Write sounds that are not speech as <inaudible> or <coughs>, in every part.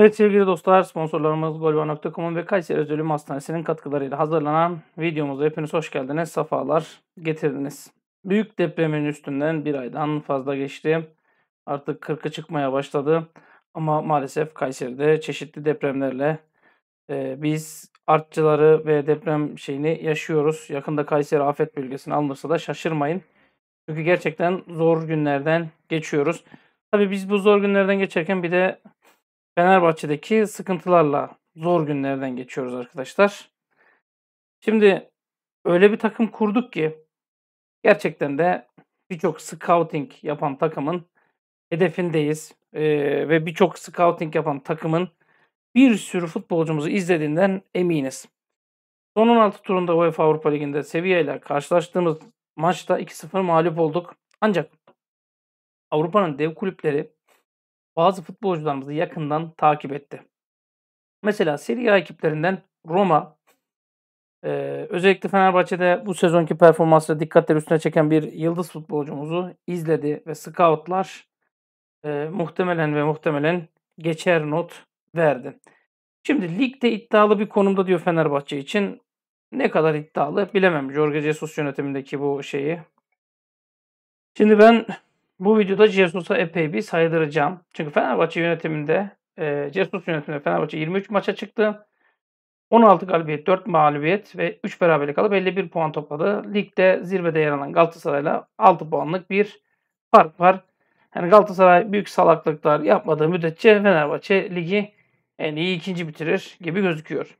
Evet sevgili dostlar sponsorlarımız golba.com'un ve Kayseri Özel Hastanesi'nin katkılarıyla hazırlanan videomuzda hepiniz hoş geldiniz, safalar getirdiniz. Büyük depremin üstünden bir aydan fazla geçti. Artık 40'ı çıkmaya başladı. Ama maalesef Kayseri'de çeşitli depremlerle e, biz artçıları ve deprem şeyini yaşıyoruz. Yakında Kayseri afet bölgesine alınırsa da şaşırmayın. Çünkü gerçekten zor günlerden geçiyoruz. Tabii biz bu zor günlerden geçerken bir de Fenerbahçe'deki sıkıntılarla zor günlerden geçiyoruz arkadaşlar. Şimdi öyle bir takım kurduk ki gerçekten de birçok scouting yapan takımın hedefindeyiz. Ee, ve birçok scouting yapan takımın bir sürü futbolcumuzu izlediğinden eminiz. Son 16 turunda UEFA Avrupa Ligi'nde Sevilla ile karşılaştığımız maçta 2-0 mağlup olduk. Ancak Avrupa'nın dev kulüpleri bazı futbolcularımızı yakından takip etti. Mesela Serie A ekiplerinden Roma, e, özellikle Fenerbahçe'de bu sezonki performansla dikkatleri üstüne çeken bir yıldız futbolcumuzu izledi ve scoutlar e, muhtemelen ve muhtemelen geçer not verdi. Şimdi ligde iddialı bir konumda diyor Fenerbahçe için. Ne kadar iddialı bilemem. Jorge Jesus yönetimindeki bu şeyi. Şimdi ben bu videoda Cesus'a epey bir saydıracağım. Çünkü Fenerbahçe yönetiminde, e, Cesus yönetiminde Fenerbahçe 23 maça çıktı. 16 galibiyet, 4 mağlubiyet ve 3 beraberlik alıp 51 puan topladı. Ligde zirvede yer alan Galatasaray'la 6 puanlık bir fark var. Yani Galatasaray büyük salaklıklar yapmadığı müddetçe Fenerbahçe ligi en iyi ikinci bitirir gibi gözüküyor.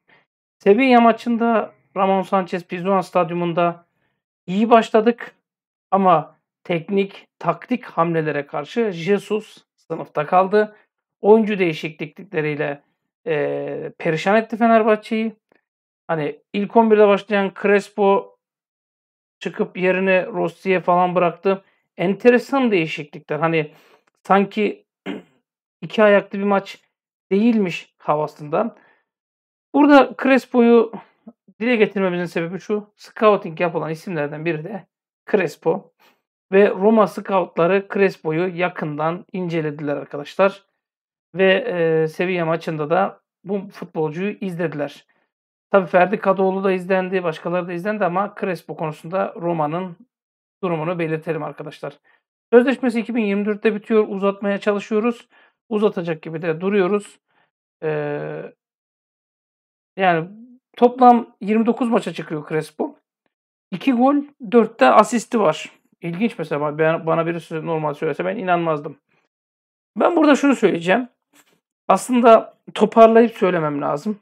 Sevilla maçında Ramon Sanchez Pizjuan stadyumunda iyi başladık ama teknik, taktik hamlelere karşı Jesus sınıfta kaldı. Oyuncu değişiklikleriyle e, perişan etti Fenerbahçe'yi. Hani ilk 11'de başlayan Crespo çıkıp yerine Rossi'ye falan bıraktı. Enteresan değişiklikler. Hani sanki <clears throat> iki ayaklı bir maç değilmiş havasından. Burada Crespo'yu dile getirmemizin sebebi şu. Scouting yapılan isimlerden biri de Crespo ve Roma scoutları Crespo'yu yakından incelediler arkadaşlar. Ve e, seviye maçında da bu futbolcuyu izlediler. Tabi Ferdi Kadıoğlu da izlendi, başkaları da izlendi ama Crespo konusunda Roma'nın durumunu belirtelim arkadaşlar. Sözleşmesi 2024'te bitiyor. Uzatmaya çalışıyoruz. Uzatacak gibi de duruyoruz. Ee, yani toplam 29 maça çıkıyor Crespo. 2 gol, 4 de asisti var. İlginç mesela ben, bana birisi normal söylese ben inanmazdım. Ben burada şunu söyleyeceğim. Aslında toparlayıp söylemem lazım.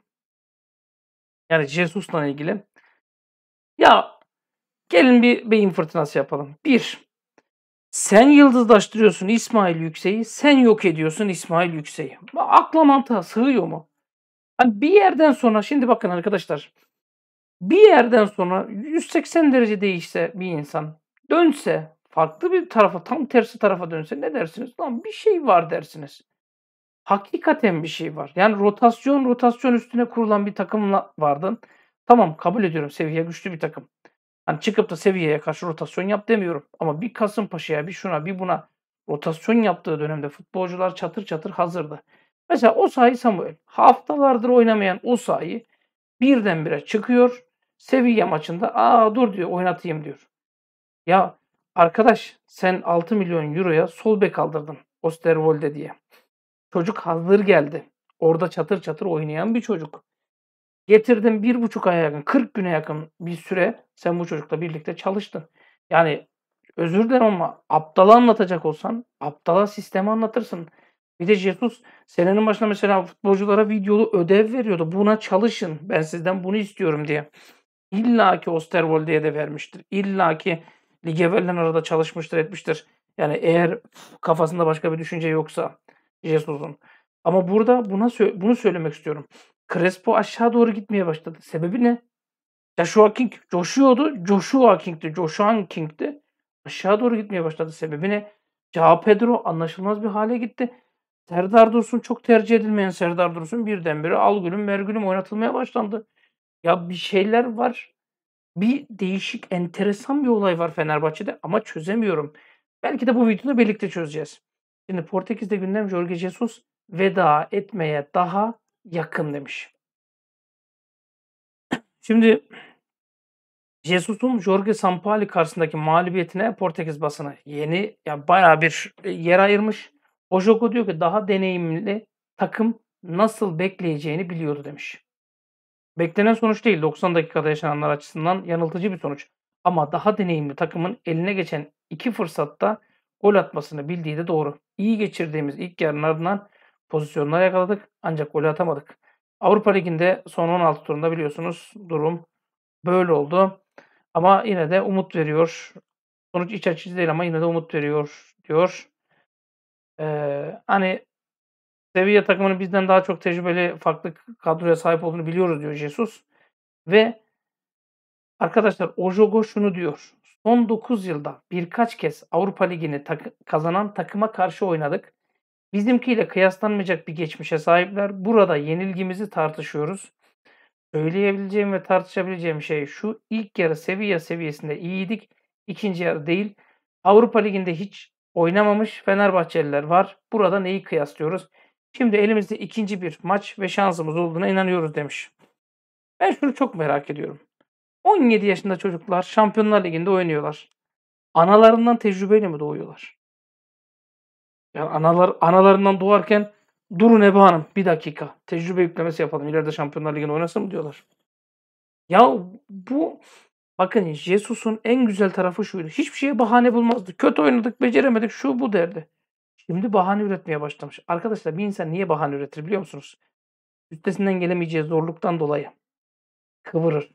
Yani Jesus'la ilgili. Ya gelin bir beyin fırtınası yapalım. Bir, sen yıldızlaştırıyorsun İsmail Yüksek'i, sen yok ediyorsun İsmail Yüksek'i. Akla mantığa sığıyor mu? Hani bir yerden sonra, şimdi bakın arkadaşlar. Bir yerden sonra 180 derece değişse bir insan dönse, farklı bir tarafa, tam tersi tarafa dönse ne dersiniz? Lan bir şey var dersiniz. Hakikaten bir şey var. Yani rotasyon rotasyon üstüne kurulan bir takımla vardın. Tamam kabul ediyorum seviye güçlü bir takım. Hani çıkıp da seviyeye karşı rotasyon yap demiyorum. Ama bir Kasımpaşa'ya bir şuna bir buna rotasyon yaptığı dönemde futbolcular çatır çatır hazırdı. Mesela o sahi Samuel haftalardır oynamayan o sahi birdenbire çıkıyor. Seviye maçında aa dur diyor oynatayım diyor. Ya arkadaş sen 6 milyon euroya sol bek aldırdın Osterwolde diye. Çocuk hazır geldi. Orada çatır çatır oynayan bir çocuk. Getirdin bir buçuk aya yakın, 40 güne yakın bir süre sen bu çocukla birlikte çalıştın. Yani özür dilerim ama aptala anlatacak olsan aptala sistemi anlatırsın. Bir de Jesus senenin başında mesela futbolculara videolu ödev veriyordu. Buna çalışın ben sizden bunu istiyorum diye. İlla ki Osterwolde'ye de vermiştir. İlla ki Lig verilen arada çalışmıştır etmiştir. Yani eğer kafasında başka bir düşünce yoksa Jesus'un. Ama burada buna bunu söylemek istiyorum. Crespo aşağı doğru gitmeye başladı. Sebebi ne? Joshua King coşuyordu. Joshua King'ti, Joshua King'ti. Aşağı doğru gitmeye başladı. Sebebi ne? Cao Pedro anlaşılmaz bir hale gitti. Serdar Dursun çok tercih edilmeyen Serdar Dursun birdenbire al gülüm mergülüm oynatılmaya başlandı. Ya bir şeyler var. Bir değişik, enteresan bir olay var Fenerbahçe'de ama çözemiyorum. Belki de bu videoda birlikte çözeceğiz. Şimdi Portekiz'de gündem Jorge Jesus veda etmeye daha yakın demiş. <clears throat> Şimdi Jesus'un Jorge Sampaoli karşısındaki mağlubiyetine Portekiz basını yeni yani bayağı bir yer ayırmış. Ojoko diyor ki daha deneyimli takım nasıl bekleyeceğini biliyordu demiş. Beklenen sonuç değil 90 dakikada yaşananlar açısından yanıltıcı bir sonuç. Ama daha deneyimli takımın eline geçen iki fırsatta gol atmasını bildiği de doğru. İyi geçirdiğimiz ilk yarının ardından pozisyonlar yakaladık ancak gol atamadık. Avrupa Ligi'nde son 16 turunda biliyorsunuz durum böyle oldu. Ama yine de umut veriyor. Sonuç iç açıcı değil ama yine de umut veriyor diyor. Ee, hani Sevilla takımının bizden daha çok tecrübeli farklı kadroya sahip olduğunu biliyoruz diyor Jesus. Ve arkadaşlar Ojogo şunu diyor. Son 9 yılda birkaç kez Avrupa Ligi'ni tak- kazanan takıma karşı oynadık. Bizimkiyle kıyaslanmayacak bir geçmişe sahipler. Burada yenilgimizi tartışıyoruz. Söyleyebileceğim ve tartışabileceğim şey şu ilk yarı seviye seviyesinde iyiydik. İkinci yarı değil. Avrupa Ligi'nde hiç oynamamış Fenerbahçeliler var. Burada neyi kıyaslıyoruz? Şimdi elimizde ikinci bir maç ve şansımız olduğuna inanıyoruz demiş. Ben şunu çok merak ediyorum. 17 yaşında çocuklar Şampiyonlar Ligi'nde oynuyorlar. Analarından tecrübeyle mi doğuyorlar? Yani analar, analarından doğarken durun Ebe Hanım bir dakika tecrübe yüklemesi yapalım. İleride Şampiyonlar Ligi'nde oynasın mı diyorlar. Ya bu bakın Jesus'un en güzel tarafı şuydu. Hiçbir şeye bahane bulmazdı. Kötü oynadık beceremedik şu bu derdi. Şimdi bahane üretmeye başlamış. Arkadaşlar bir insan niye bahane üretir biliyor musunuz? Üstesinden gelemeyeceği zorluktan dolayı kıvırır.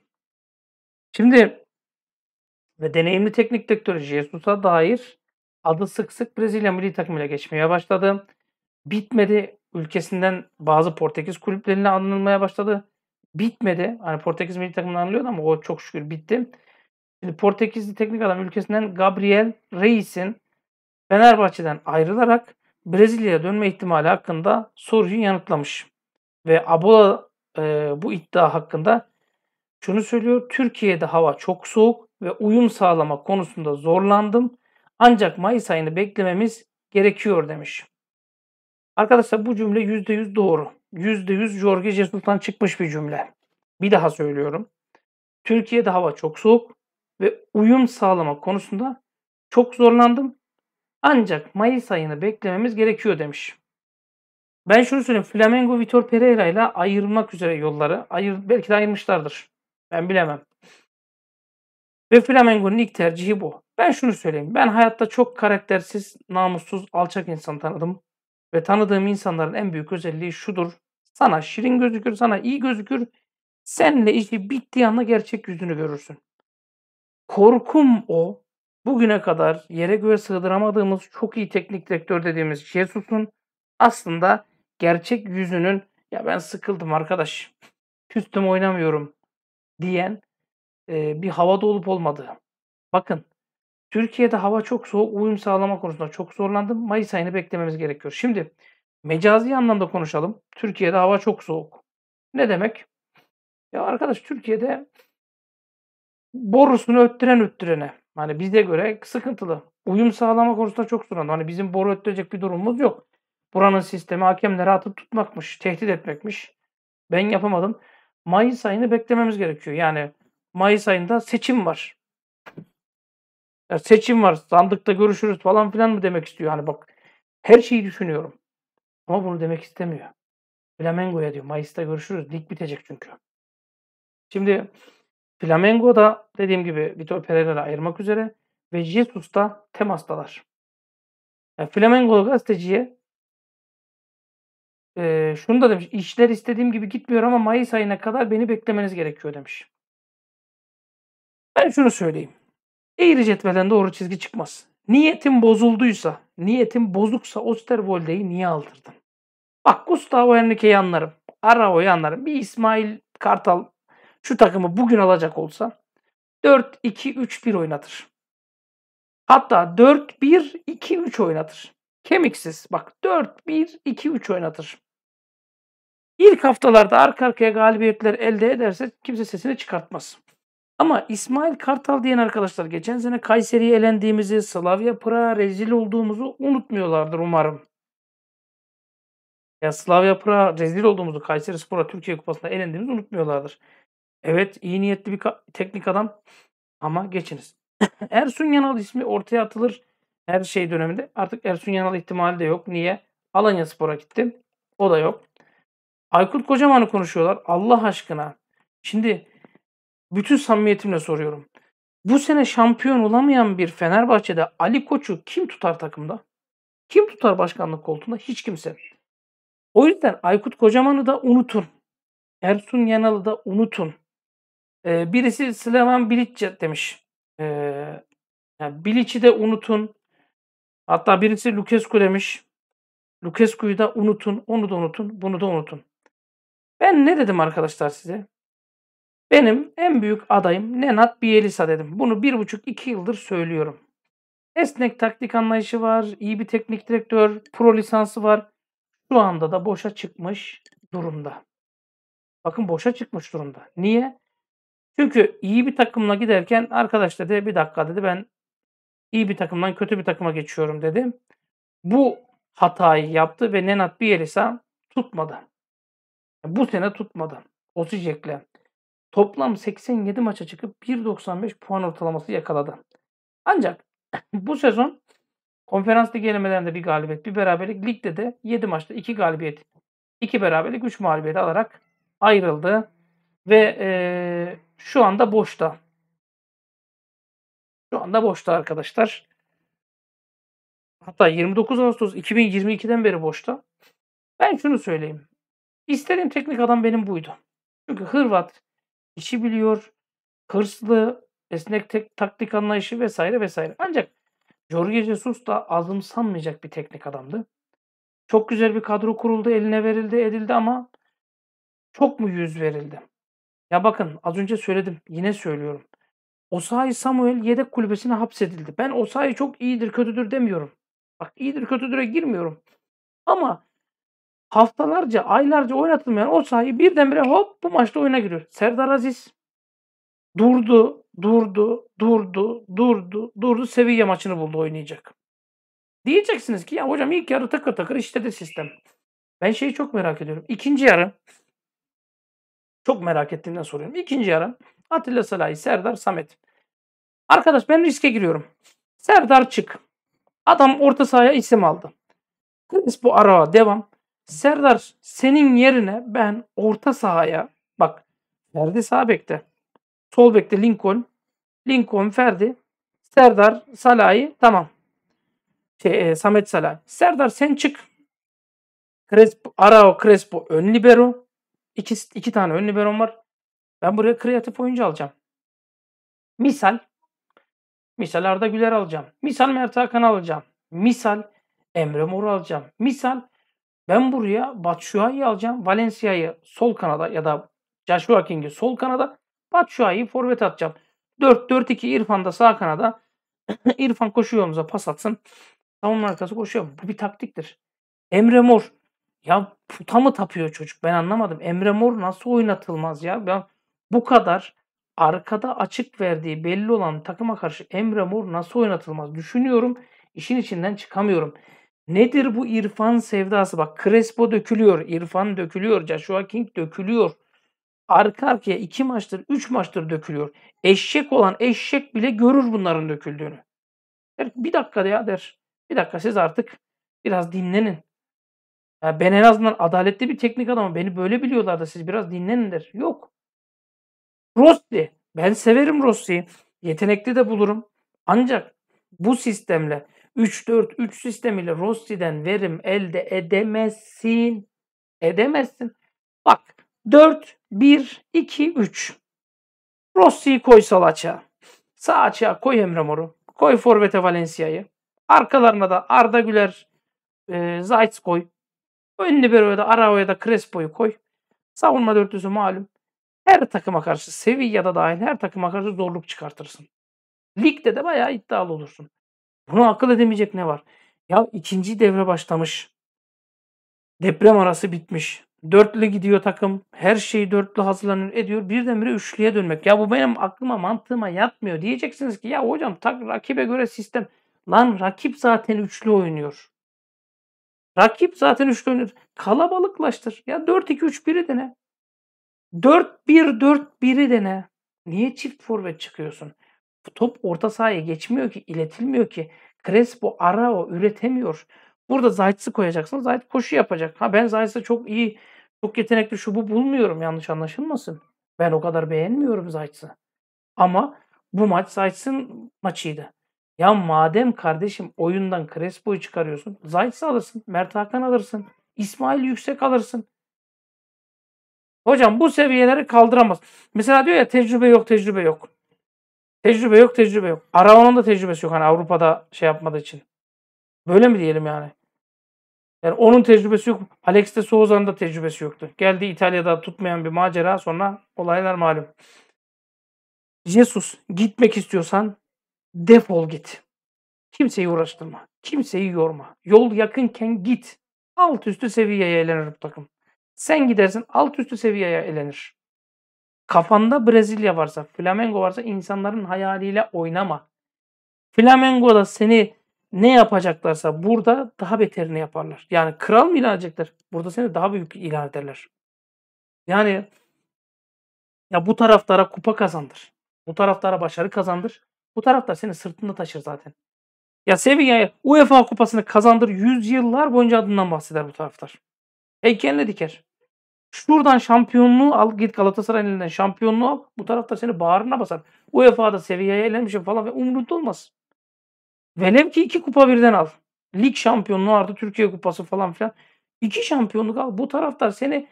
Şimdi ve deneyimli teknik direktörü Jesus'a dair adı sık sık Brezilya milli takımıyla geçmeye başladı. Bitmedi. Ülkesinden bazı Portekiz kulüplerine anılmaya başladı. Bitmedi. Hani Portekiz milli takımına anılıyordu ama o çok şükür bitti. Şimdi Portekizli teknik adam ülkesinden Gabriel Reis'in Fenerbahçe'den ayrılarak Brezilya'ya dönme ihtimali hakkında soruyu yanıtlamış. Ve Abola e, bu iddia hakkında şunu söylüyor. Türkiye'de hava çok soğuk ve uyum sağlama konusunda zorlandım. Ancak Mayıs ayını beklememiz gerekiyor demiş. Arkadaşlar bu cümle %100 doğru. %100 Jorge Jesus'tan çıkmış bir cümle. Bir daha söylüyorum. Türkiye'de hava çok soğuk ve uyum sağlama konusunda çok zorlandım. Ancak Mayıs ayını beklememiz gerekiyor demiş. Ben şunu söyleyeyim. Flamengo Vitor Pereira ile ayrılmak üzere yolları. Ayır, belki de ayırmışlardır. Ben bilemem. Ve Flamengo'nun ilk tercihi bu. Ben şunu söyleyeyim. Ben hayatta çok karaktersiz, namussuz, alçak insan tanıdım. Ve tanıdığım insanların en büyük özelliği şudur. Sana şirin gözükür, sana iyi gözükür. Senle işi bittiği anda gerçek yüzünü görürsün. Korkum o bugüne kadar yere göre sığdıramadığımız çok iyi teknik direktör dediğimiz Jesus'un aslında gerçek yüzünün ya ben sıkıldım arkadaş küstüm oynamıyorum diyen e, bir havada olup olmadığı. Bakın Türkiye'de hava çok soğuk uyum sağlama konusunda çok zorlandım. Mayıs ayını beklememiz gerekiyor. Şimdi mecazi anlamda konuşalım. Türkiye'de hava çok soğuk. Ne demek? Ya arkadaş Türkiye'de borusunu öttüren öttürene Hani bize göre sıkıntılı. Uyum sağlama konusunda çok sorun. Hani bizim boru ötecek bir durumumuz yok. Buranın sistemi hakemleri atıp tutmakmış, tehdit etmekmiş. Ben yapamadım. Mayıs ayını beklememiz gerekiyor. Yani Mayıs ayında seçim var. Ya seçim var, sandıkta görüşürüz falan filan mı demek istiyor? Hani bak her şeyi düşünüyorum. Ama bunu demek istemiyor. Flamengo'ya diyor Mayıs'ta görüşürüz. Lig bitecek çünkü. Şimdi Flamengo da dediğim gibi Vitor Pereira'la ayırmak üzere ve Jesus'ta temastalar. Yani Flamengo gazeteciye e, şunu da demiş. İşler istediğim gibi gitmiyor ama Mayıs ayına kadar beni beklemeniz gerekiyor demiş. Ben şunu söyleyeyim. Eğri cetvelden doğru çizgi çıkmaz. Niyetim bozulduysa, niyetim bozuksa Osterwolde'yi niye aldırdın? Bak Gustavo Henrique'yi anlarım. Arao'yu anlarım. Bir İsmail Kartal şu takımı bugün alacak olsa 4-2-3-1 oynatır. Hatta 4-1-2-3 oynatır. Kemiksiz. Bak 4-1-2-3 oynatır. İlk haftalarda arka arkaya galibiyetler elde ederse kimse sesini çıkartmaz. Ama İsmail Kartal diyen arkadaşlar geçen sene Kayseri'yi elendiğimizi, Slavia Praha rezil olduğumuzu unutmuyorlardır umarım. Ya Slavia Praha rezil olduğumuzu, Kayseri Spor'a Türkiye Kupası'nda elendiğimizi unutmuyorlardır. Evet iyi niyetli bir teknik adam ama geçiniz. <laughs> Ersun Yanal ismi ortaya atılır her şey döneminde. Artık Ersun Yanal ihtimali de yok. Niye? Alanya Spor'a gitti. O da yok. Aykut Kocaman'ı konuşuyorlar. Allah aşkına. Şimdi bütün samimiyetimle soruyorum. Bu sene şampiyon olamayan bir Fenerbahçe'de Ali Koç'u kim tutar takımda? Kim tutar başkanlık koltuğunda? Hiç kimse. O yüzden Aykut Kocaman'ı da unutun. Ersun Yanal'ı da unutun. E, birisi Sleman Bilic demiş. E, yani Bilic'i de unutun. Hatta birisi Lucescu demiş. Lucescu'yu da unutun. Onu da unutun. Bunu da unutun. Ben ne dedim arkadaşlar size? Benim en büyük adayım Nenat Bielisa dedim. Bunu bir buçuk iki yıldır söylüyorum. Esnek taktik anlayışı var. iyi bir teknik direktör. Pro lisansı var. Şu anda da boşa çıkmış durumda. Bakın boşa çıkmış durumda. Niye? Çünkü iyi bir takımla giderken arkadaş dedi bir dakika dedi ben iyi bir takımdan kötü bir takıma geçiyorum dedi. Bu hatayı yaptı ve Nenat Bielisa tutmadı. Bu sene tutmadı. Osicek'le. Toplam 87 maça çıkıp 1.95 puan ortalaması yakaladı. Ancak <clears throat> bu sezon konferans ligi elemelerinde bir galibiyet, bir beraberlik. Ligde de 7 maçta 2 galibiyet, 2 beraberlik, 3 mağlubiyet alarak ayrıldı. Ve e, şu anda boşta. Şu anda boşta arkadaşlar. Hatta 29 Ağustos 2022'den beri boşta. Ben şunu söyleyeyim. İstediğim teknik adam benim buydu. Çünkü Hırvat işi biliyor, hırslı, esnek tek, taktik anlayışı vesaire vesaire. Ancak Jorge Jesus da azımsanmayacak bir teknik adamdı. Çok güzel bir kadro kuruldu, eline verildi, edildi ama çok mu yüz verildi? Ya bakın az önce söyledim yine söylüyorum. Osayi Samuel yedek kulübesine hapsedildi. Ben Osayi çok iyidir kötüdür demiyorum. Bak iyidir kötüdüre girmiyorum. Ama haftalarca aylarca oynatılmayan Osayi birdenbire hop bu maçta oyuna giriyor. Serdar Aziz durdu durdu durdu durdu durdu seviye maçını buldu oynayacak. Diyeceksiniz ki ya hocam ilk yarı takır takır de sistem. Ben şeyi çok merak ediyorum. İkinci yarı çok merak ettiğinden soruyorum. İkinci yarım Atilla Salahi, Serdar, Samet. Arkadaş ben riske giriyorum. Serdar çık. Adam orta sahaya isim aldı. bu araba devam. Serdar senin yerine ben orta sahaya bak Ferdi sağ bekte. Sol bekte Lincoln. Lincoln Ferdi. Serdar Salahi tamam. Şey, e, Samet Salahi. Serdar sen çık. Crespo, Arao Crespo ön libero. İki, iki tane ön liberom var. Ben buraya kreatif oyuncu alacağım. Misal Misal Arda Güler alacağım. Misal Mert Hakan alacağım. Misal Emre Mor alacağım. Misal ben buraya Batshuayi alacağım. Valencia'yı sol kanada ya da Joshua King'i sol kanada Batshuayi'yi forvet atacağım. 4-4-2 İrfan da sağ kanada. <clears throat> İrfan koşuyor yolumuza pas atsın. Savunma arkası koşuyor. Bu bir taktiktir. Emre Mor ya puta mı tapıyor çocuk ben anlamadım. Emre Mor nasıl oynatılmaz ya? Ben bu kadar arkada açık verdiği belli olan takıma karşı Emre Mor nasıl oynatılmaz düşünüyorum. İşin içinden çıkamıyorum. Nedir bu İrfan sevdası? Bak Crespo dökülüyor, İrfan dökülüyor, Joshua King dökülüyor. Arka arkaya iki maçtır, üç maçtır dökülüyor. Eşek olan eşek bile görür bunların döküldüğünü. Der, bir dakika ya der. Bir dakika siz artık biraz dinlenin. Ya ben en azından adaletli bir teknik adamım. Beni böyle biliyorlar da siz biraz dinlenin der. Yok. Rossi. Ben severim Rossi'yi. Yetenekli de bulurum. Ancak bu sistemle 3-4-3 sistemiyle Rossi'den verim elde edemezsin. Edemezsin. Bak 4-1-2-3. Rossi'yi koy sol açığa. Sağ açığa koy Emre Mor'u. Koy Forvet'e Valencia'yı. Arkalarına da Arda Güler, e, Zayt koy. Ön libero'ya da Arao'ya da Crespo'yu koy. Savunma dörtlüsü malum. Her takıma karşı Sevilla'da dahil her takıma karşı zorluk çıkartırsın. Ligde de bayağı iddialı olursun. Bunu akıl edemeyecek ne var? Ya ikinci devre başlamış. Deprem arası bitmiş. Dörtlü gidiyor takım. Her şeyi dörtlü hazırlanıyor ediyor. Birdenbire üçlüye dönmek. Ya bu benim aklıma mantığıma yatmıyor. Diyeceksiniz ki ya hocam tak rakibe göre sistem. Lan rakip zaten üçlü oynuyor. Rakip zaten üçlü oynuyor. Kalabalıklaştır. Ya 4-2-3-1'i dene. 4-1-4-1'i dene. Niye çift forvet çıkıyorsun? Top orta sahaya geçmiyor ki, iletilmiyor ki. Crespo, ara o üretemiyor. Burada Zayt'sı koyacaksın. Zayt koşu yapacak. Ha ben Zayt'sı çok iyi, çok yetenekli şu bu bulmuyorum yanlış anlaşılmasın. Ben o kadar beğenmiyorum Zayt'sı. Ama bu maç Zayt'sın maçıydı. Ya madem kardeşim oyundan Crespo'yu çıkarıyorsun. Zayt'sı alırsın. Mert Hakan alırsın. İsmail Yüksek alırsın. Hocam bu seviyeleri kaldıramaz. Mesela diyor ya tecrübe yok, tecrübe yok. Tecrübe yok, tecrübe yok. Arao'nun da tecrübesi yok hani Avrupa'da şey yapmadığı için. Böyle mi diyelim yani? Yani onun tecrübesi yok. Alex de Souza'nın da tecrübesi yoktu. Geldi İtalya'da tutmayan bir macera sonra olaylar malum. Jesus gitmek istiyorsan defol git. Kimseyi uğraştırma. Kimseyi yorma. Yol yakınken git. Alt üstü seviyeye elenir bu takım. Sen gidersin alt üstü seviyeye elenir. Kafanda Brezilya varsa, Flamengo varsa insanların hayaliyle oynama. Flamengo'da seni ne yapacaklarsa burada daha beterini yaparlar. Yani kral mı ilan edecekler? Burada seni daha büyük ilan ederler. Yani ya bu taraftara kupa kazandır. Bu taraftara başarı kazandır. Bu taraftar seni sırtında taşır zaten. Ya Sevilla'ya UEFA kupasını kazandır yüzyıllar boyunca adından bahseder bu taraftar. Heykeline diker. Şuradan şampiyonluğu al git Galatasaray'ın elinden şampiyonluğu al. Bu taraftar seni bağrına basar. UEFA'da Sevilla'ya elenmişim falan ve umurunda olmaz. Velev ki iki kupa birden al. Lig şampiyonluğu artı Türkiye kupası falan filan. İki şampiyonluk al. Bu taraftar seni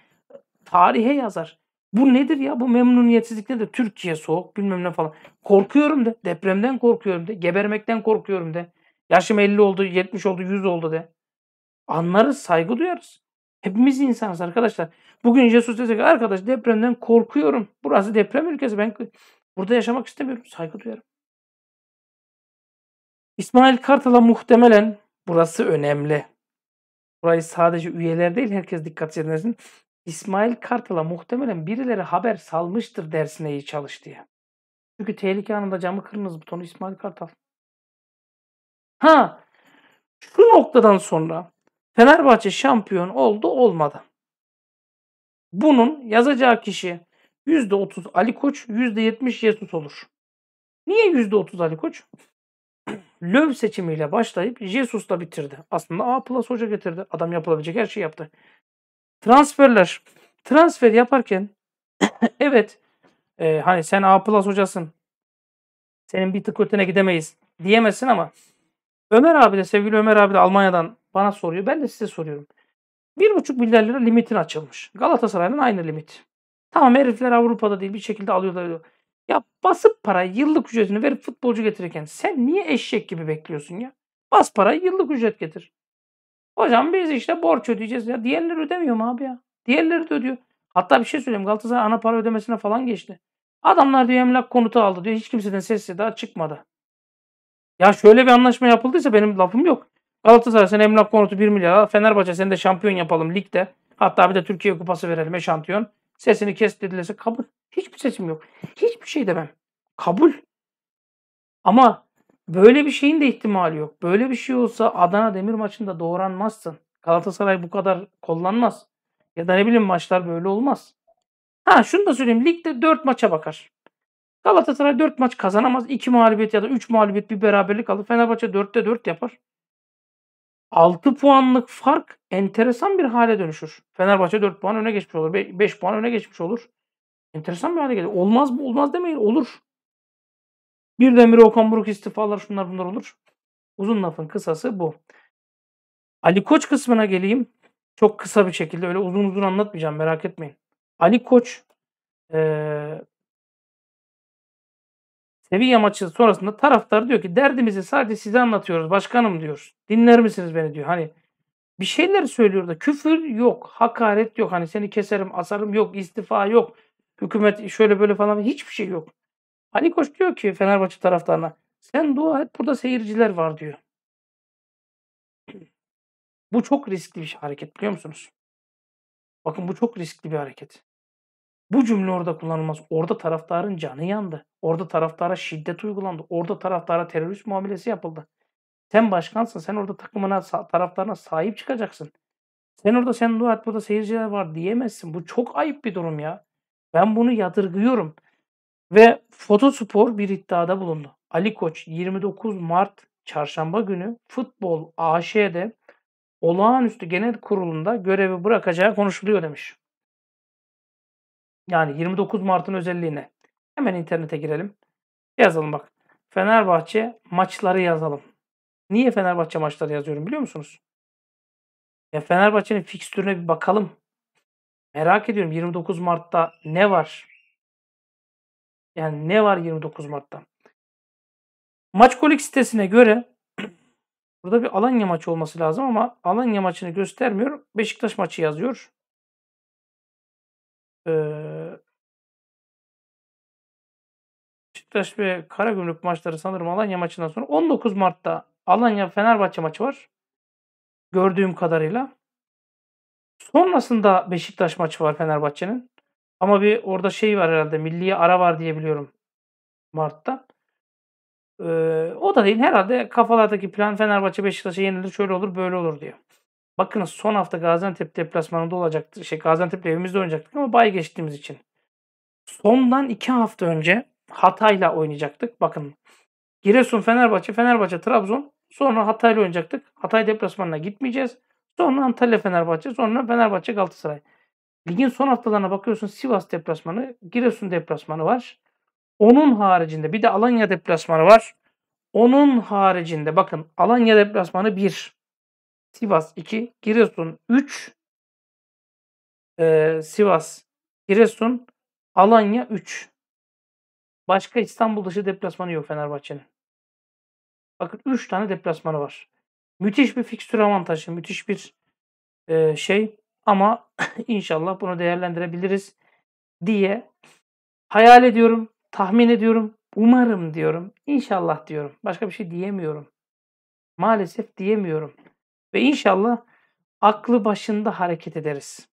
tarihe yazar. Bu nedir ya? Bu memnuniyetsizlik nedir? Türkiye soğuk bilmem ne falan. Korkuyorum de. Depremden korkuyorum de. Gebermekten korkuyorum de. Yaşım 50 oldu, 70 oldu, 100 oldu de. Anlarız, saygı duyarız. Hepimiz insanız arkadaşlar. Bugün Jesus dese ki arkadaş depremden korkuyorum. Burası deprem ülkesi. Ben burada yaşamak istemiyorum. Saygı duyarım. İsmail Kartal'a muhtemelen burası önemli. Burayı sadece üyeler değil herkes dikkat edilmesin. İsmail Kartal'a muhtemelen birileri haber salmıştır dersine iyi çalış diye. Çünkü tehlike anında camı kırmızı butonu İsmail Kartal. Ha şu noktadan sonra Fenerbahçe şampiyon oldu olmadı. Bunun yazacağı kişi %30 Ali Koç, %70 Yesus olur. Niye %30 Ali Koç? <clears throat> Löv seçimiyle başlayıp Jesus'la bitirdi. Aslında A plus hoca getirdi. Adam yapılabilecek her şeyi yaptı. Transferler. Transfer yaparken <coughs> evet e, hani sen A plus hocasın. Senin bir tık ötene gidemeyiz diyemezsin ama Ömer abi de sevgili Ömer abi de Almanya'dan bana soruyor. Ben de size soruyorum. 1,5 milyar lira limitin açılmış. Galatasaray'ın aynı limit. Tamam herifler Avrupa'da değil bir şekilde alıyorlar. alıyorlar. Ya basıp para yıllık ücretini verip futbolcu getirirken sen niye eşek gibi bekliyorsun ya? Bas para yıllık ücret getir. Hocam biz işte borç ödeyeceğiz. Ya diğerleri ödemiyor mu abi ya? Diğerleri de ödüyor. Hatta bir şey söyleyeyim. Galatasaray ana para ödemesine falan geçti. Adamlar diyor emlak konutu aldı diyor. Hiç kimseden ses daha çıkmadı. Ya şöyle bir anlaşma yapıldıysa benim lafım yok. Galatasaray sen emlak konutu 1 milyar al. Fenerbahçe sen de şampiyon yapalım ligde. Hatta bir de Türkiye kupası verelim şampiyon. Sesini kes dedilerse kabul. Hiçbir sesim yok. Hiçbir şey demem. Kabul. Ama Böyle bir şeyin de ihtimali yok. Böyle bir şey olsa Adana Demir maçında doğranmazsın. Galatasaray bu kadar kollanmaz. Ya da ne bileyim maçlar böyle olmaz. Ha şunu da söyleyeyim. Ligde 4 maça bakar. Galatasaray 4 maç kazanamaz. 2 mağlubiyet ya da 3 mağlubiyet bir beraberlik alır. Fenerbahçe 4'te 4 yapar. 6 puanlık fark enteresan bir hale dönüşür. Fenerbahçe 4 puan öne geçmiş olur. 5 puan öne geçmiş olur. Enteresan bir hale gelir. Olmaz bu Olmaz demeyin. Olur. Bir Birdenbire Okan Buruk istifalar şunlar bunlar olur. Uzun lafın kısası bu. Ali Koç kısmına geleyim. Çok kısa bir şekilde öyle uzun uzun anlatmayacağım merak etmeyin. Ali Koç ee, Sevilla maçı sonrasında taraftar diyor ki derdimizi sadece size anlatıyoruz başkanım diyor. Dinler misiniz beni diyor. Hani bir şeyler söylüyor da küfür yok, hakaret yok. Hani seni keserim, asarım yok, istifa yok. Hükümet şöyle böyle falan hiçbir şey yok. Ali hani Koç diyor ki Fenerbahçe taraftarına sen dua et burada seyirciler var diyor. Bu çok riskli bir hareket biliyor musunuz? Bakın bu çok riskli bir hareket. Bu cümle orada kullanılmaz. Orada taraftarın canı yandı. Orada taraftara şiddet uygulandı. Orada taraftara terörist muamelesi yapıldı. Sen başkansın. Sen orada takımına, taraftarına sahip çıkacaksın. Sen orada sen dua et burada seyirciler var diyemezsin. Bu çok ayıp bir durum ya. Ben bunu yadırgıyorum. Ve Fotospor bir iddiada bulundu. Ali Koç 29 Mart çarşamba günü Futbol AŞ'de olağanüstü genel kurulunda görevi bırakacağı konuşuluyor demiş. Yani 29 Mart'ın özelliğine. Hemen internete girelim. Yazalım bak. Fenerbahçe maçları yazalım. Niye Fenerbahçe maçları yazıyorum biliyor musunuz? Ya Fenerbahçe'nin fikstürüne bir bakalım. Merak ediyorum 29 Mart'ta ne var? Yani ne var 29 Mart'ta? Maçkolik sitesine göre <clears throat> burada bir Alanya maçı olması lazım ama Alanya maçını göstermiyor. Beşiktaş maçı yazıyor. Ee, Beşiktaş ve Karagümrük maçları sanırım Alanya maçından sonra 19 Mart'ta Alanya Fenerbahçe maçı var. Gördüğüm kadarıyla. Sonrasında Beşiktaş maçı var Fenerbahçe'nin. Ama bir orada şey var herhalde. Milliye ara var diye biliyorum. Mart'ta. Ee, o da değil. Herhalde kafalardaki plan Fenerbahçe Beşiktaş'a yenilir. Şöyle olur böyle olur diyor. Bakınız son hafta Gaziantep deplasmanında olacaktı. Şey Gaziantep'le evimizde oynayacaktık ama bay geçtiğimiz için. Sondan iki hafta önce Hatay'la oynayacaktık. Bakın Giresun Fenerbahçe, Fenerbahçe Trabzon. Sonra Hatay'la oynayacaktık. Hatay deplasmanına gitmeyeceğiz. Sonra Antalya Fenerbahçe, sonra Fenerbahçe Galatasaray. Ligin son haftalarına bakıyorsun Sivas deplasmanı, Giresun deplasmanı var. Onun haricinde bir de Alanya deplasmanı var. Onun haricinde bakın Alanya deplasmanı 1, Sivas 2, Giresun 3, ee, Sivas, Giresun, Alanya 3. Başka İstanbul dışı deplasmanı yok Fenerbahçe'nin. Bakın 3 tane deplasmanı var. Müthiş bir fikstür avantajı, müthiş bir e, şey. Ama <laughs> inşallah bunu değerlendirebiliriz diye hayal ediyorum, tahmin ediyorum, umarım diyorum, inşallah diyorum. Başka bir şey diyemiyorum. Maalesef diyemiyorum. Ve inşallah aklı başında hareket ederiz.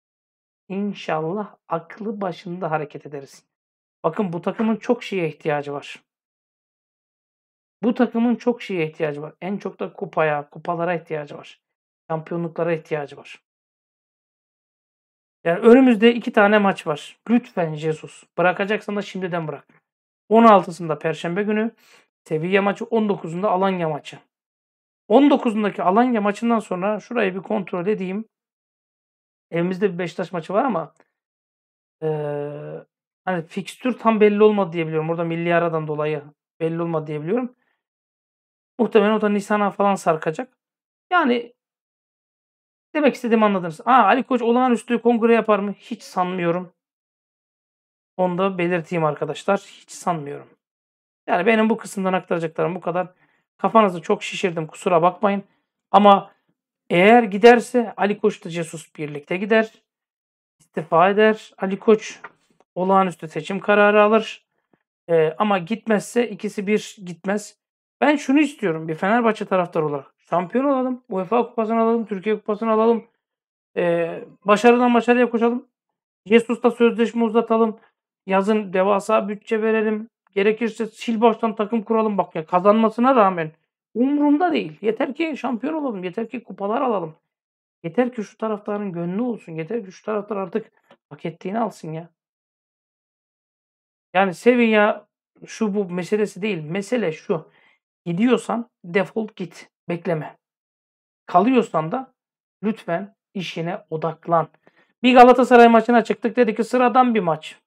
İnşallah aklı başında hareket ederiz. Bakın bu takımın çok şeye ihtiyacı var. Bu takımın çok şeye ihtiyacı var. En çok da kupaya, kupalara ihtiyacı var. Şampiyonluklara ihtiyacı var. Yani önümüzde iki tane maç var. Lütfen Jesus. Bırakacaksan da şimdiden bırak. 16'sında Perşembe günü Sevilla maçı 19'unda Alanya maçı. 19'undaki Alanya maçından sonra şurayı bir kontrol edeyim. Evimizde bir Beşiktaş maçı var ama e, hani fikstür tam belli olmadı diyebiliyorum. Orada milli aradan dolayı belli olmadı diyebiliyorum. Muhtemelen o da Nisan'a falan sarkacak. Yani Demek istediğimi anladınız. Aa, Ali Koç olağanüstü kongre yapar mı? Hiç sanmıyorum. Onu da belirteyim arkadaşlar. Hiç sanmıyorum. Yani benim bu kısımdan aktaracaklarım bu kadar. Kafanızı çok şişirdim kusura bakmayın. Ama eğer giderse Ali Koç da Jesus birlikte gider. İstifa eder. Ali Koç olağanüstü seçim kararı alır. Ee, ama gitmezse ikisi bir gitmez. Ben şunu istiyorum bir Fenerbahçe taraftarı olarak şampiyon olalım. UEFA kupasını alalım. Türkiye kupasını alalım. Ee, başarıdan başarıya koşalım. Jesus'ta sözleşme uzatalım. Yazın devasa bütçe verelim. Gerekirse sil baştan takım kuralım. Bak ya kazanmasına rağmen umurumda değil. Yeter ki şampiyon olalım. Yeter ki kupalar alalım. Yeter ki şu taraftarın gönlü olsun. Yeter ki şu taraftar artık hak ettiğini alsın ya. Yani Sevilla şu bu meselesi değil. Mesele şu. Gidiyorsan defol git. Bekleme. Kalıyorsan da lütfen işine odaklan. Bir Galatasaray maçına çıktık dedi ki sıradan bir maç.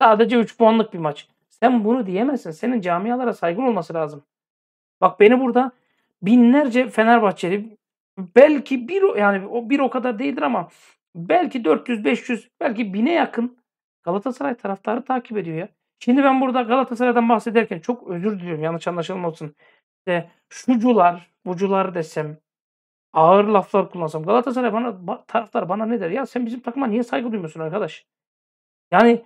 Sadece 3 puanlık bir maç. Sen bunu diyemezsin. Senin camialara saygın olması lazım. Bak beni burada binlerce Fenerbahçeli belki bir yani o bir o kadar değildir ama belki 400 500 belki bine yakın Galatasaray taraftarı takip ediyor ya. Şimdi ben burada Galatasaray'dan bahsederken çok özür diliyorum yanlış anlaşılmasın. İşte şucular, bucular desem, ağır laflar kullansam Galatasaray bana taraftar bana ne der? Ya sen bizim takıma niye saygı duymuyorsun arkadaş? Yani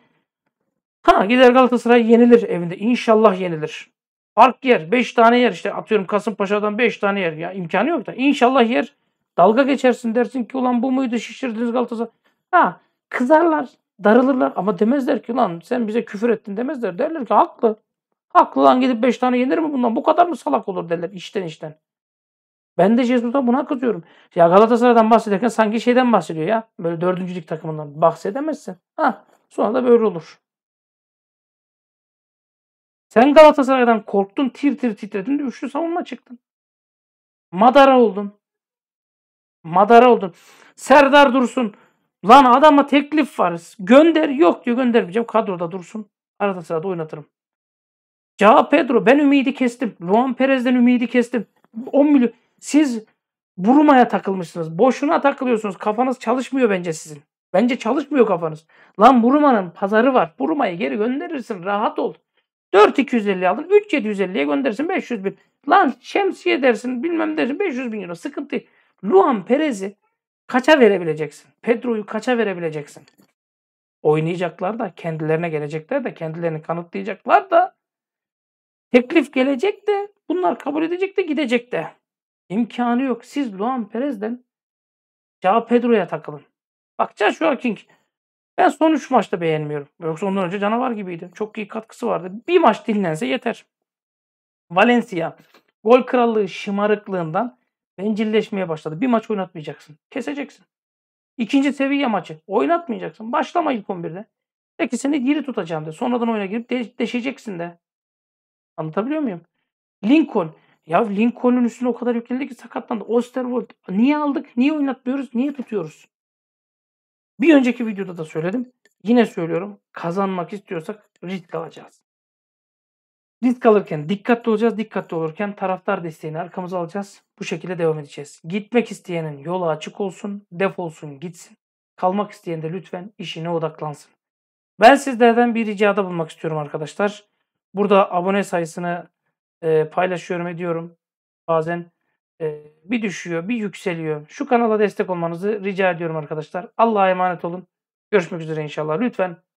ha gider Galatasaray yenilir evinde. İnşallah yenilir. Fark yer. 5 tane yer işte atıyorum Kasımpaşa'dan 5 tane yer. Ya imkanı yok da. İnşallah yer. Dalga geçersin dersin ki ulan bu muydu şişirdiniz Galatasaray. Ha kızarlar darılırlar ama demezler ki lan sen bize küfür ettin demezler. Derler ki haklı. Haklı lan gidip beş tane yenir mi bundan? Bu kadar mı salak olur derler işten işten. Ben de Jesus'tan buna kızıyorum. Ya Galatasaray'dan bahsederken sanki şeyden bahsediyor ya. Böyle dördüncülük takımından bahsedemezsin. Ha, sonra da böyle olur. Sen Galatasaray'dan korktun, tir tir titredin de üçlü savunma çıktın. Madara oldun. Madara oldun. Serdar Dursun Lan adama teklif var. Gönder yok diyor göndermeyeceğim. Kadroda dursun. Arada sırada oynatırım. Ca Pedro ben ümidi kestim. Luan Perez'den ümidi kestim. 10 milyon. Siz burumaya takılmışsınız. Boşuna takılıyorsunuz. Kafanız çalışmıyor bence sizin. Bence çalışmıyor kafanız. Lan Buruma'nın pazarı var. Buruma'yı geri gönderirsin. Rahat ol. 4250 alın. 3750'ye gönderirsin. 500 bin. Lan şemsiye dersin. Bilmem dersin. 500 bin euro. Sıkıntı Luan Perez'i Kaça verebileceksin? Pedro'yu kaça verebileceksin? Oynayacaklar da kendilerine gelecekler de kendilerini kanıtlayacaklar da teklif gelecek de bunlar kabul edecek de gidecek de. İmkanı yok. Siz Luan Perez'den Cao Pedro'ya takılın. Bak Joshua King ben son 3 maçta beğenmiyorum. Yoksa ondan önce canavar gibiydi. Çok iyi katkısı vardı. Bir maç dinlense yeter. Valencia gol krallığı şımarıklığından bencilleşmeye başladı. Bir maç oynatmayacaksın. Keseceksin. İkinci seviye maçı. Oynatmayacaksın. Başlama ilk 11'de. Peki seni diri tutacağım de. Sonradan oyuna girip de- deşeceksin de. Anlatabiliyor muyum? Lincoln. Ya Lincoln'un üstüne o kadar yüklenildi ki sakatlandı. Osterwold. Niye aldık? Niye oynatmıyoruz? Niye tutuyoruz? Bir önceki videoda da söyledim. Yine söylüyorum. Kazanmak istiyorsak risk alacağız. Risk alırken dikkatli olacağız. Dikkatli olurken taraftar desteğini arkamıza alacağız. Bu şekilde devam edeceğiz. Gitmek isteyenin yolu açık olsun, def olsun gitsin. Kalmak isteyen de lütfen işine odaklansın. Ben sizlerden bir ricada bulmak istiyorum arkadaşlar. Burada abone sayısını e, paylaşıyorum ediyorum. Bazen e, bir düşüyor, bir yükseliyor. Şu kanala destek olmanızı rica ediyorum arkadaşlar. Allah'a emanet olun. Görüşmek üzere inşallah. Lütfen